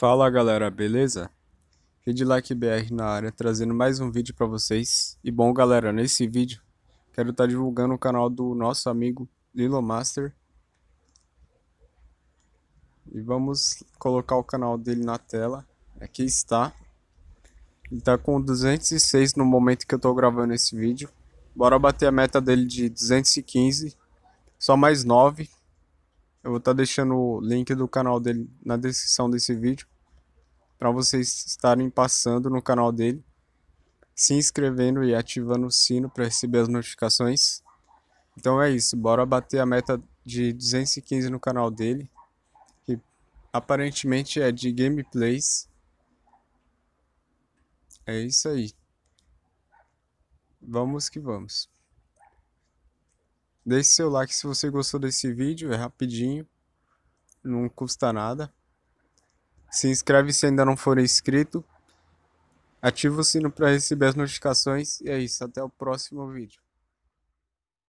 Fala galera, beleza? like BR na área, trazendo mais um vídeo para vocês. E bom galera, nesse vídeo quero estar tá divulgando o canal do nosso amigo Lilo Master. E vamos colocar o canal dele na tela. Aqui está. Ele está com 206 no momento que eu estou gravando esse vídeo. Bora bater a meta dele de 215. Só mais 9 eu vou estar tá deixando o link do canal dele na descrição desse vídeo para vocês estarem passando no canal dele, se inscrevendo e ativando o sino para receber as notificações. Então é isso, bora bater a meta de 215 no canal dele, que aparentemente é de gameplays. É isso aí. Vamos que vamos. Deixe seu like se você gostou desse vídeo, é rapidinho, não custa nada. Se inscreve se ainda não for inscrito. Ativa o sino para receber as notificações. E é isso, até o próximo vídeo.